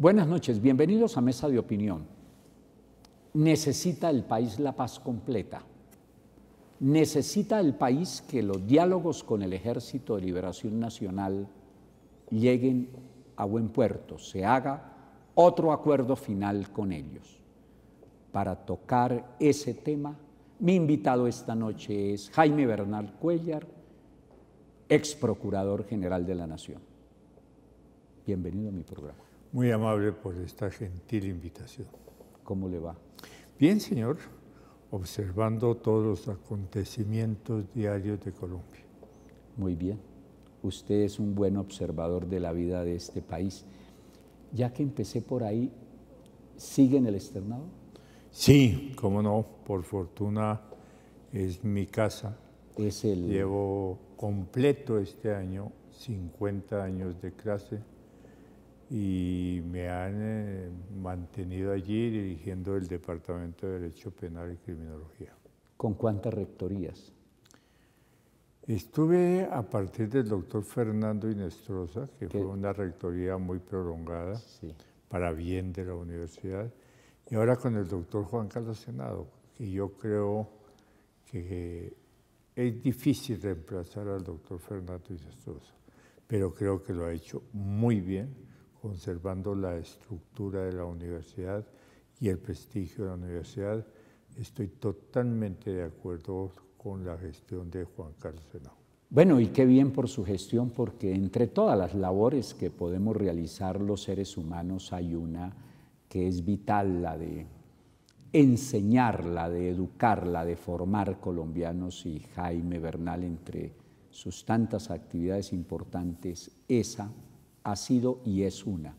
Buenas noches, bienvenidos a Mesa de Opinión. Necesita el país la paz completa. Necesita el país que los diálogos con el Ejército de Liberación Nacional lleguen a buen puerto, se haga otro acuerdo final con ellos. Para tocar ese tema, mi invitado esta noche es Jaime Bernal Cuellar, ex Procurador General de la Nación. Bienvenido a mi programa. Muy amable por esta gentil invitación. ¿Cómo le va? Bien, señor, observando todos los acontecimientos diarios de Colombia. Muy bien. Usted es un buen observador de la vida de este país. Ya que empecé por ahí, ¿sigue en el externado? Sí, cómo no. Por fortuna es mi casa. Es el... Llevo completo este año 50 años de clase y me han eh, mantenido allí dirigiendo el Departamento de Derecho Penal y Criminología. ¿Con cuántas rectorías? Estuve a partir del doctor Fernando Inestrosa, que fue una rectoría muy prolongada para bien de la universidad, y ahora con el doctor Juan Carlos Senado, que yo creo que es difícil reemplazar al doctor Fernando Inestrosa, pero creo que lo ha hecho muy bien conservando la estructura de la universidad y el prestigio de la universidad, estoy totalmente de acuerdo con la gestión de Juan Carlos Bueno, y qué bien por su gestión, porque entre todas las labores que podemos realizar los seres humanos hay una que es vital, la de enseñarla, de educarla, de formar colombianos y Jaime Bernal entre sus tantas actividades importantes, esa ha sido y es una.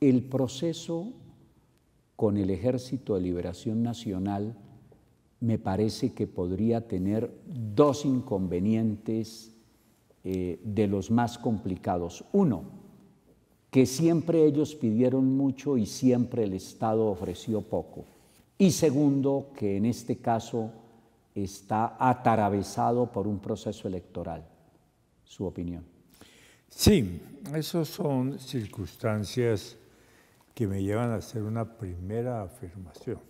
El proceso con el Ejército de Liberación Nacional me parece que podría tener dos inconvenientes eh, de los más complicados. Uno, que siempre ellos pidieron mucho y siempre el Estado ofreció poco. Y segundo, que en este caso está atravesado por un proceso electoral. Su opinión. Sí, esas son circunstancias que me llevan a hacer una primera afirmación.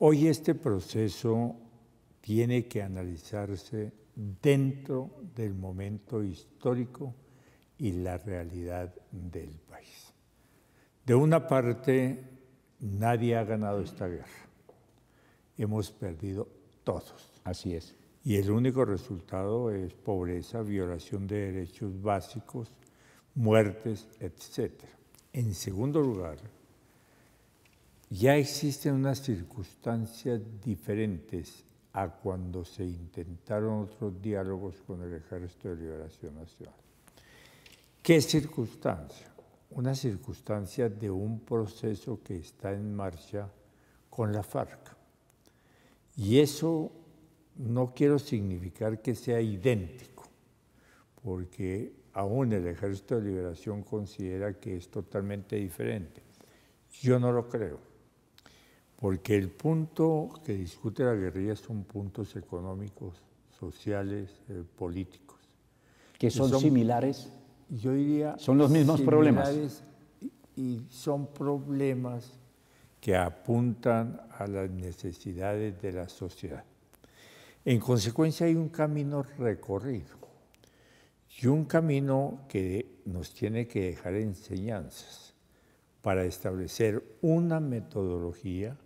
Hoy este proceso tiene que analizarse dentro del momento histórico y la realidad del país. De una parte, nadie ha ganado esta guerra. Hemos perdido todos. Así es y el único resultado es pobreza, violación de derechos básicos, muertes, etc. En segundo lugar, ya existen unas circunstancias diferentes a cuando se intentaron otros diálogos con el Ejército de Liberación Nacional. ¿Qué circunstancia? Una circunstancia de un proceso que está en marcha con la FARC. Y eso no quiero significar que sea idéntico, porque aún el Ejército de Liberación considera que es totalmente diferente. Yo no lo creo, porque el punto que discute la guerrilla son puntos económicos, sociales, eh, políticos. ¿Que son, similares? Yo diría... Son los mismos problemas. y son problemas que apuntan a las necesidades de la sociedad. En consecuencia hay un camino recorrido y un camino que nos tiene que dejar enseñanzas para establecer una metodología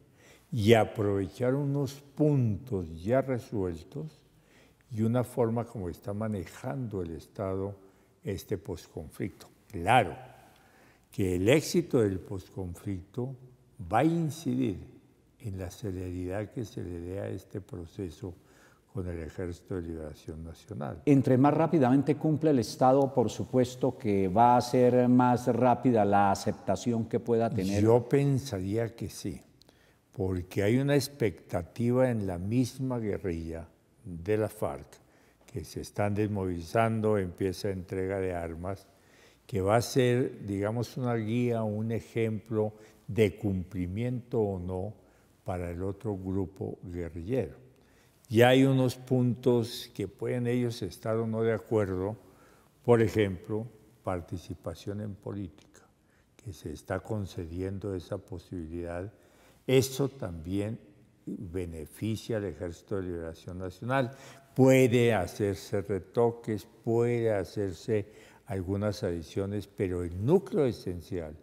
y aprovechar unos puntos ya resueltos y una forma como está manejando el Estado este posconflicto. Claro que el éxito del posconflicto va a incidir en la celeridad que se le dé a este proceso con el Ejército de Liberación Nacional. Entre más rápidamente cumple el Estado, por supuesto que va a ser más rápida la aceptación que pueda tener. Yo pensaría que sí, porque hay una expectativa en la misma guerrilla de la FARC, que se están desmovilizando, empieza entrega de armas, que va a ser, digamos, una guía, un ejemplo de cumplimiento o no para el otro grupo guerrillero y hay unos puntos que pueden ellos estar o no de acuerdo, por ejemplo, participación en política, que se está concediendo esa posibilidad. Eso también beneficia al Ejército de Liberación Nacional. Puede hacerse retoques, puede hacerse algunas adiciones, pero el núcleo esencial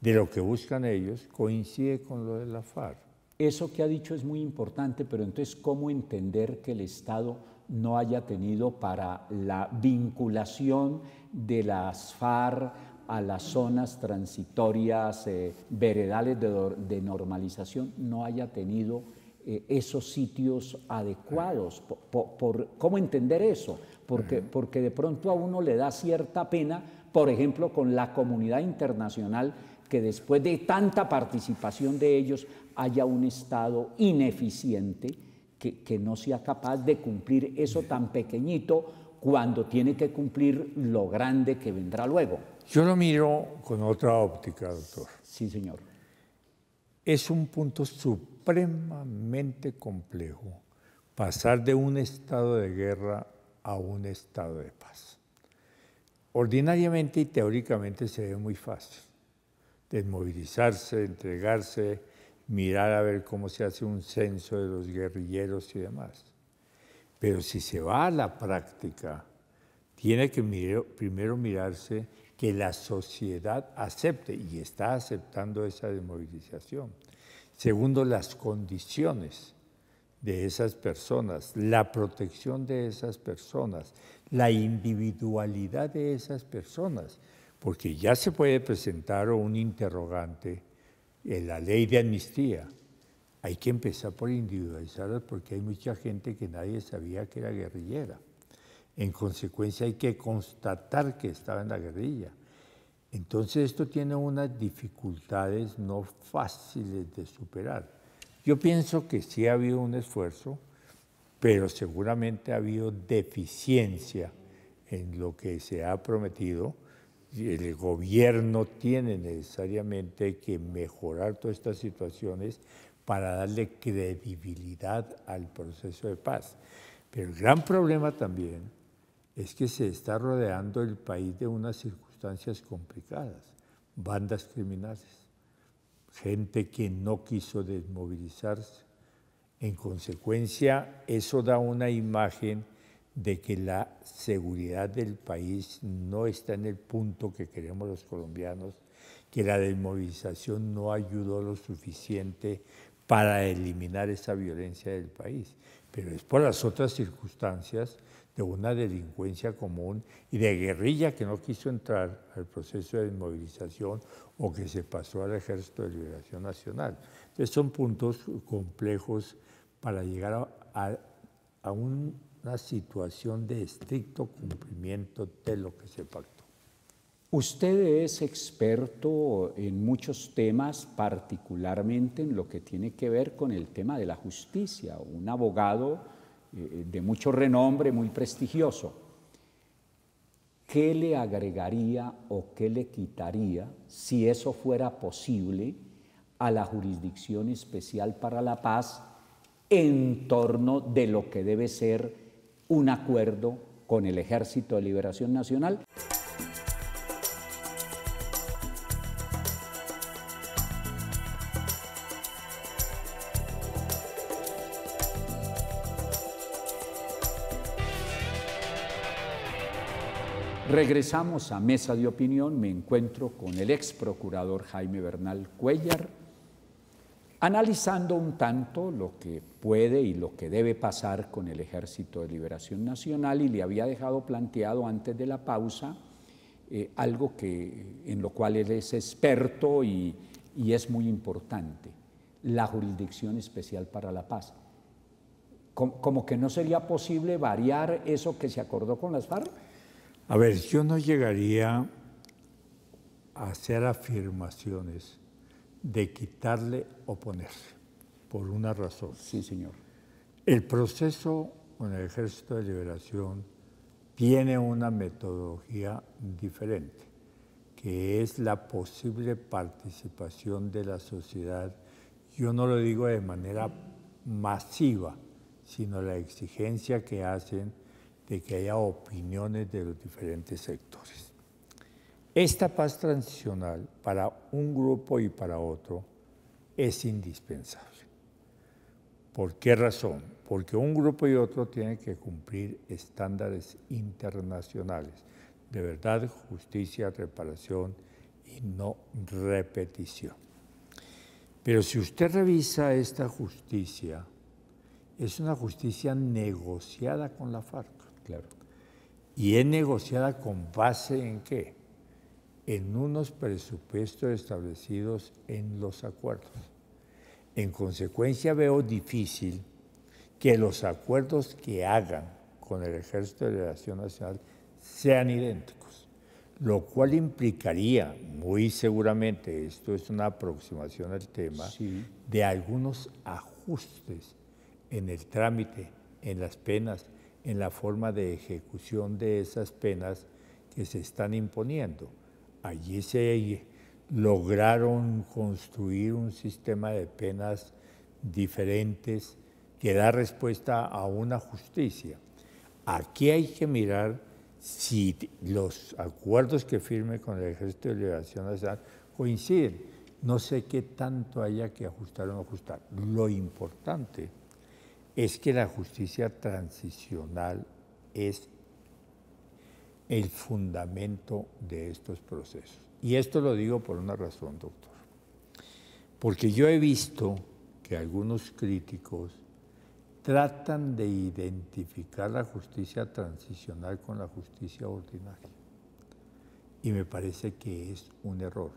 de lo que buscan ellos coincide con lo de la FARC. Eso que ha dicho es muy importante, pero entonces, ¿cómo entender que el Estado no haya tenido para la vinculación de las FARC a las zonas transitorias, eh, veredales de, normalización, no haya tenido eh, esos sitios adecuados. ¿Cómo entender eso? Porque, porque de pronto a uno le da cierta pena, por ejemplo, con la comunidad internacional que después de tanta participación de ellos haya un Estado ineficiente que, no sea capaz de cumplir eso tan pequeñito cuando tiene que cumplir lo grande que vendrá luego. Yo lo miro con otra óptica, doctor. Sí, señor. Es un punto supremamente complejo pasar de un estado de guerra a un estado de paz. Ordinariamente y teóricamente se ve muy fácil. Desmovilizarse, entregarse, mirar a ver cómo se hace un censo de los guerrilleros y demás. Pero si se va a la práctica, tiene que primero mirarse que la sociedad acepte, y está aceptando esa desmovilización. Segundo, las condiciones de esas personas, la protección de esas personas, la individualidad de esas personas, porque ya se puede presentar un interrogante en la ley de amnistía. Hay que empezar por individualizarlas porque hay mucha gente que nadie sabía que era guerrillera. En consecuencia hay que constatar que estaba en la guerrilla. Entonces esto tiene unas dificultades no fáciles de superar. Yo pienso que sí ha habido un esfuerzo, pero seguramente ha habido deficiencia en lo que se ha prometido el gobierno tiene necesariamente que mejorar todas estas situaciones para darle credibilidad al proceso de paz. Pero el gran problema también es que se está rodeando el país de unas circunstancias complicadas, bandas criminales, gente que no quiso desmovilizarse. En consecuencia, eso da una imagen de que la seguridad del país no está en el punto que queremos los colombianos, que la desmovilización no ayudó lo suficiente para eliminar esa violencia del país, pero es por las otras circunstancias de una delincuencia común y de guerrilla que no quiso entrar al proceso de desmovilización o que se pasó al Ejército de Liberación Nacional. Entonces son puntos complejos para llegar a, un una situación de estricto cumplimiento de lo que se pactó. Usted es experto en muchos temas, particularmente en lo que tiene que ver con el tema de la justicia, un abogado eh, de mucho renombre, muy prestigioso. ¿Qué le agregaría o qué le quitaría, si eso fuera posible, a la Jurisdicción Especial para la Paz en torno de lo que debe ser un acuerdo con el Ejército de Liberación Nacional. Regresamos a Mesa de Opinión, me encuentro con el ex procurador Jaime Bernal Cuellar, analizando un tanto lo que puede y lo que debe pasar con el Ejército de Liberación Nacional y le había dejado planteado antes de la pausa eh, algo que, en lo cual él es experto y, y es muy importante, la Jurisdicción Especial para la Paz como, que no sería posible variar eso que se acordó con las FARC? A ver, yo no llegaría a hacer afirmaciones de quitarle o ponerse, por una razón. Sí, señor. El proceso con el Ejército de Liberación tiene una metodología diferente, que es la posible participación de la sociedad, yo no lo digo de manera masiva, sino la exigencia que hacen de que haya opiniones de los diferentes sectores. Esta paz transicional para un grupo y para otro es indispensable. ¿Por qué razón? Porque un grupo y otro tienen que cumplir estándares internacionales de verdad, justicia, reparación y no repetición. Pero si usted revisa esta justicia, es una justicia negociada con la FARC. Claro. ¿Y es negociada con base en qué? en unos presupuestos establecidos en los acuerdos. En consecuencia, veo difícil que los acuerdos que hagan con el Ejército de Relación Nacional sean idénticos, lo cual implicaría, muy seguramente, esto es una aproximación al tema, de algunos ajustes en el trámite, en las penas, en la forma de ejecución de esas penas que se están imponiendo Allí se lograron construir un sistema de penas diferentes que da respuesta a una justicia. Aquí hay que mirar si los acuerdos que firme con el Ejército de Liberación Nacional coinciden. No sé qué tanto haya que ajustar o no ajustar. Lo importante es que la justicia transicional es el fundamento de estos procesos. Y esto lo digo por una razón, doctor. Porque yo he visto que algunos críticos tratan de identificar la justicia transicional con la justicia ordinaria. Y me parece que es un error,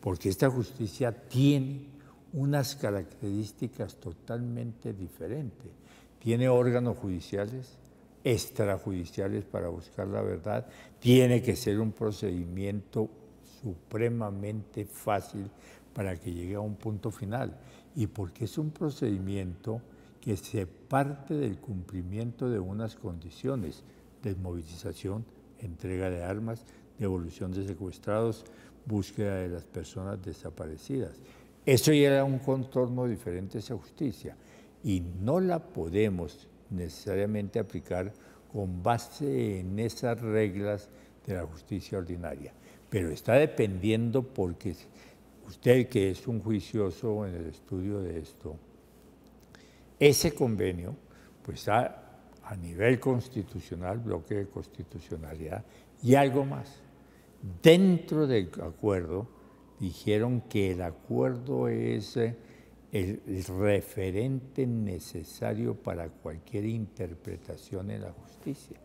porque esta justicia tiene unas características totalmente diferentes. Tiene órganos judiciales, extrajudiciales para buscar la verdad, tiene que ser un procedimiento supremamente fácil para que llegue a un punto final. Y porque es un procedimiento que se parte del cumplimiento de unas condiciones, desmovilización, entrega de armas, devolución de secuestrados, búsqueda de las personas desaparecidas. Eso ya era un contorno diferente a esa justicia y no la podemos necesariamente aplicar con base en esas reglas de la justicia ordinaria. Pero está dependiendo porque usted que es un juicioso en el estudio de esto, ese convenio pues está a nivel constitucional, bloque de constitucionalidad y algo más. Dentro del acuerdo dijeron que el acuerdo es... Eh, el, referente necesario para cualquier interpretación en la justicia.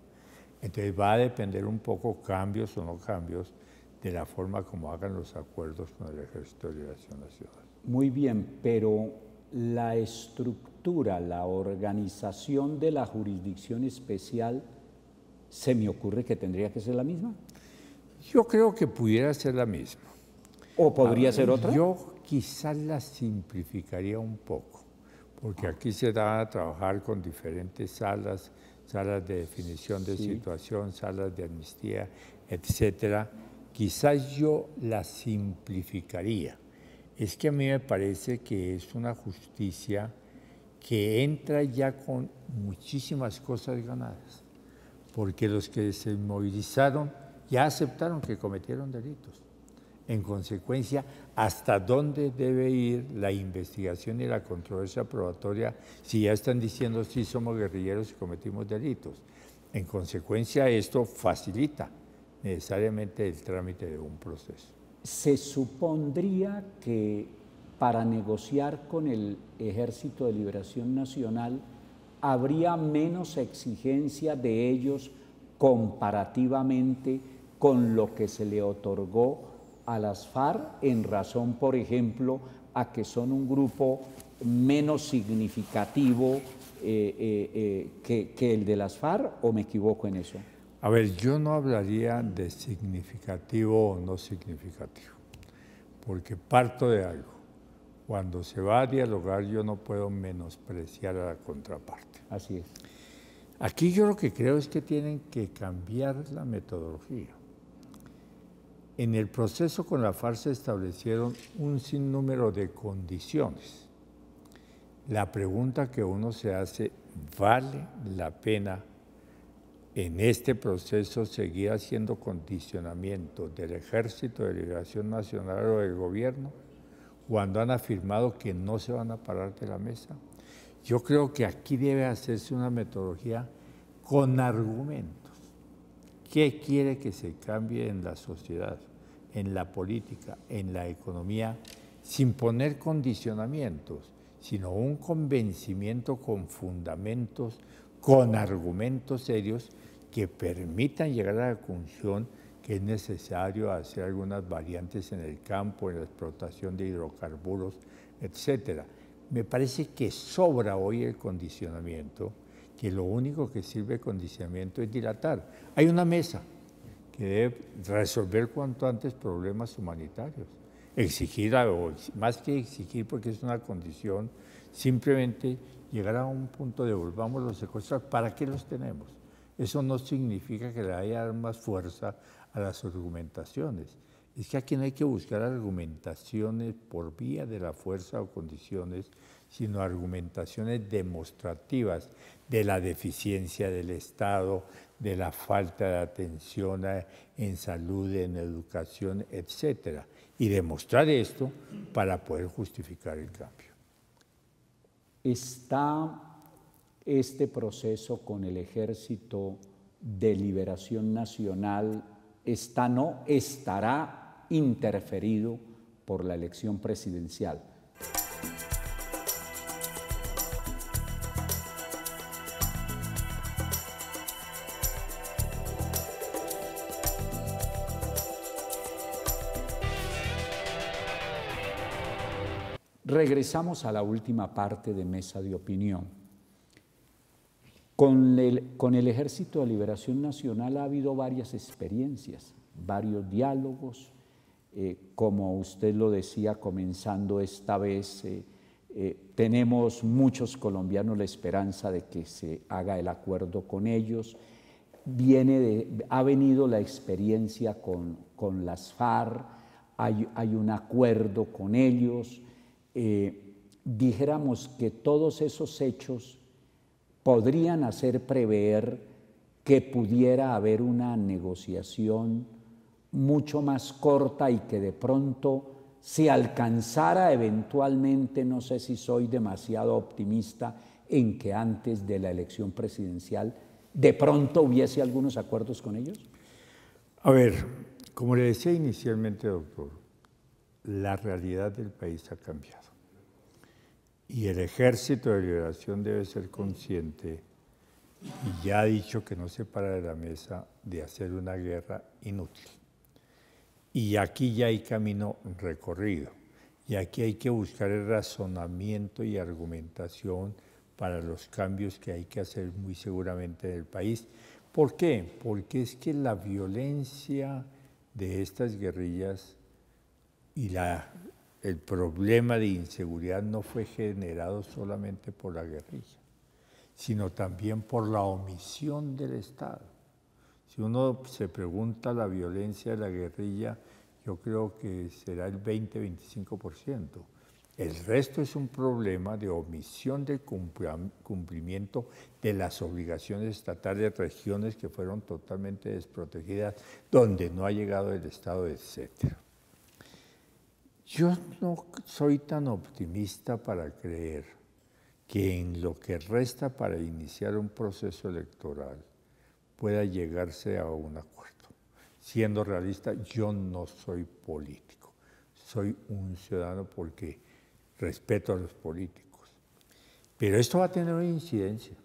Entonces va a depender un poco cambios o no cambios de la forma como hagan los acuerdos con el Ejército de Liberación Nacional. Muy bien, pero la estructura, la organización de la jurisdicción especial, se me ocurre que tendría que ser la misma. Yo creo que pudiera ser la misma. ¿O podría ah, ser otra? Yo quizás la simplificaría un poco, porque ah. aquí se da a trabajar con diferentes salas, salas de definición de situación, salas de amnistía, etcétera. Quizás yo la simplificaría. Es que a mí me parece que es una justicia que entra ya con muchísimas cosas ganadas, porque los que se movilizaron ya aceptaron que cometieron delitos en consecuencia, ¿hasta dónde debe ir la investigación y la controversia probatoria si ya están diciendo si somos guerrilleros y cometimos delitos? En consecuencia, esto facilita necesariamente el trámite de un proceso. Se supondría que para negociar con el Ejército de Liberación Nacional habría menos exigencia de ellos comparativamente con lo que se le otorgó a las FARC en razón, por ejemplo, a que son un grupo menos significativo eh, eh, eh, que, que, el de las FARC o me equivoco en eso? A ver, yo no hablaría de significativo o no significativo, porque parto de algo. Cuando se va a dialogar yo no puedo menospreciar a la contraparte. Así es. Aquí yo lo que creo es que tienen que cambiar la metodología. En el proceso con la FARC se establecieron un sinnúmero de condiciones. La pregunta que uno se hace, ¿vale la pena en este proceso seguir haciendo condicionamiento del Ejército de la Liberación Nacional o del gobierno cuando han afirmado que no se van a parar de la mesa? Yo creo que aquí debe hacerse una metodología con argumentos ¿Qué quiere que se cambie en la sociedad, en la política, en la economía, sin poner condicionamientos, sino un convencimiento con fundamentos, con argumentos serios que permitan llegar a la conclusión que es necesario hacer algunas variantes en el campo, en la explotación de hidrocarburos, etcétera. Me parece que sobra hoy el condicionamiento que lo único que sirve de condicionamiento es dilatar. Hay una mesa que debe resolver cuanto antes problemas humanitarios. Exigir, algo, más que exigir porque es una condición, simplemente llegar a un punto de volvamos los secuestros, ¿para qué los tenemos? Eso no significa que le haya más fuerza a las argumentaciones. Es que aquí no hay que buscar argumentaciones por vía de la fuerza o condiciones, sino argumentaciones demostrativas de la deficiencia del Estado, de la falta de atención en salud, en educación, etc. Y demostrar esto para poder justificar el cambio. Está este proceso con el ejército de liberación nacional, está no, estará interferido por la elección presidencial. Regresamos a la última parte de Mesa de Opinión. Con el, Ejército de Liberación Nacional ha habido varias experiencias, varios diálogos, eh, como usted lo decía comenzando esta vez, eh, eh, tenemos muchos colombianos la esperanza de que se haga el acuerdo con ellos. ha venido la experiencia con, las FARC, hay, un acuerdo con ellos, eh, dijéramos que todos esos hechos podrían hacer prever que pudiera haber una negociación mucho más corta y que de pronto se alcanzara eventualmente, no sé si soy demasiado optimista, en que antes de la elección presidencial de pronto hubiese algunos acuerdos con ellos? A ver, como le decía inicialmente, doctor, la realidad del país ha cambiado. Y el ejército de liberación debe ser consciente, y ya ha dicho que no se para de la mesa, de hacer una guerra inútil. Y aquí ya hay camino recorrido. Y aquí hay que buscar el razonamiento y argumentación para los cambios que hay que hacer muy seguramente en el país. ¿Por qué? Porque es que la violencia de estas guerrillas y la, el problema de inseguridad no fue generado solamente por la guerrilla, sino también por la omisión del Estado. Si uno se pregunta la violencia de la guerrilla, yo creo que será el 20-25%. El resto es un problema de omisión del cumplimiento de las obligaciones estatales de regiones que fueron totalmente desprotegidas, donde no ha llegado el Estado, etcétera. Yo no soy tan optimista para creer que en lo que resta para iniciar un proceso electoral pueda llegarse a un acuerdo. Siendo realista, yo no soy político, soy un ciudadano porque respeto a los políticos. Pero esto va a tener una incidencia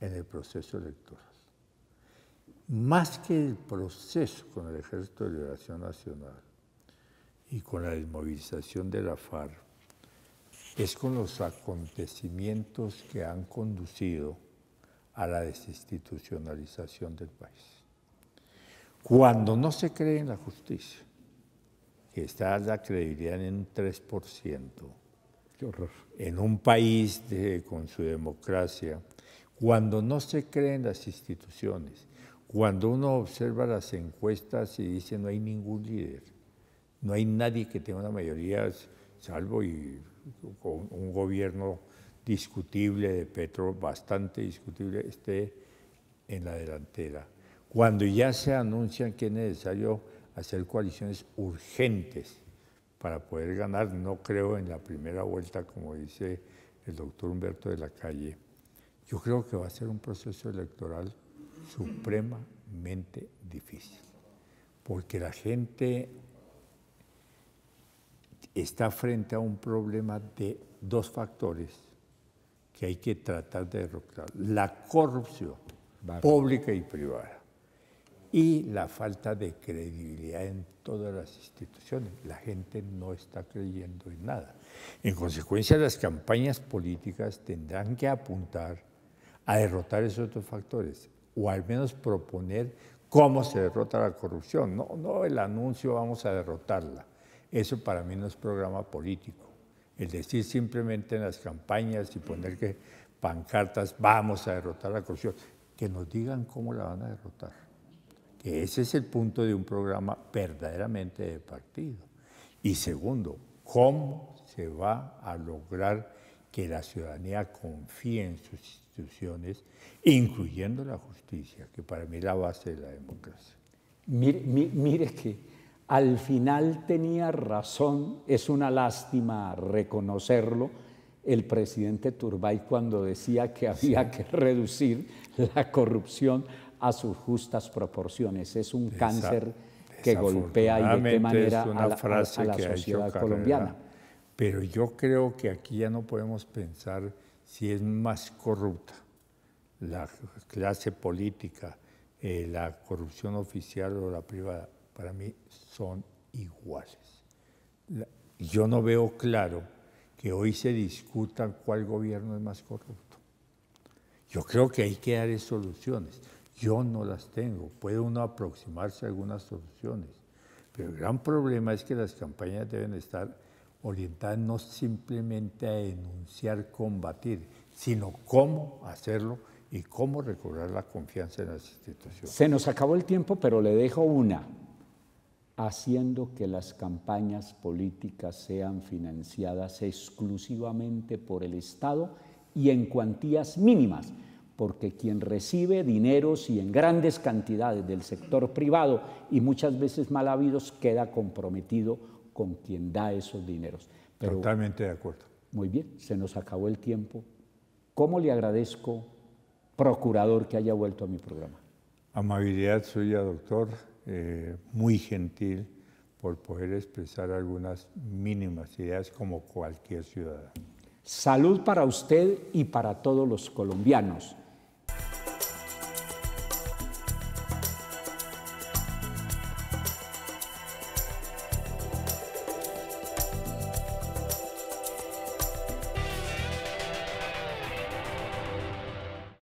en el proceso electoral. Más que el proceso con el Ejército de Liberación Nacional, y con la desmovilización de la FARC es con los acontecimientos que han conducido a la desinstitucionalización del país. Cuando no se cree en la justicia, que está la credibilidad en un 3%, Qué horror. en un país con su democracia, cuando no se creen las instituciones, cuando uno observa las encuestas y dice no hay ningún líder, no hay nadie que tenga una mayoría, salvo y con un gobierno discutible de Petro, bastante discutible, esté en la delantera. Cuando ya se anuncian que es necesario hacer coaliciones urgentes para poder ganar, no creo en la primera vuelta, como dice el doctor Humberto de la Calle, yo creo que va a ser un proceso electoral supremamente difícil, porque la gente está frente a un problema de dos factores que hay que tratar de derrotar. La corrupción pública y privada y la falta de credibilidad en todas las instituciones. La gente no está creyendo en nada. En consecuencia, las campañas políticas tendrán que apuntar a derrotar esos dos factores o al menos proponer cómo se derrota la corrupción. No, no el anuncio vamos a derrotarla eso para mí no es programa político. El decir simplemente en las campañas y poner que pancartas, vamos a derrotar la corrupción, que nos digan cómo la van a derrotar. Que ese es el punto de un programa verdaderamente de partido. Y segundo, cómo se va a lograr que la ciudadanía confíe en sus instituciones, incluyendo la justicia, que para mí es la base de la democracia. mire que al final tenía razón, es una lástima reconocerlo, el presidente Turbay cuando decía que había que reducir la corrupción a sus justas proporciones. Es un cáncer que golpea y de qué manera a la, sociedad colombiana. Pero yo creo que aquí ya no podemos pensar si es más corrupta la clase política, eh, la corrupción oficial o la privada para mí son iguales. yo no veo claro que hoy se discuta cuál gobierno es más corrupto. Yo creo que hay que dar soluciones. Yo no las tengo. Puede uno aproximarse a algunas soluciones. Pero el gran problema es que las campañas deben estar orientadas no simplemente a denunciar, combatir, sino cómo hacerlo y cómo recobrar la confianza en las instituciones. Se nos acabó el tiempo, pero le dejo una haciendo que las campañas políticas sean financiadas exclusivamente por el Estado y en cuantías mínimas, porque quien recibe dineros y en grandes cantidades del sector privado y muchas veces mal habidos queda comprometido con quien da esos dineros. Totalmente de acuerdo. Muy bien, se nos acabó el tiempo. ¿Cómo le agradezco, procurador, que haya vuelto a mi programa? Amabilidad suya, doctor. Eh, muy gentil por poder expresar algunas mínimas ideas como cualquier ciudadano. Salud para usted y para todos los colombianos.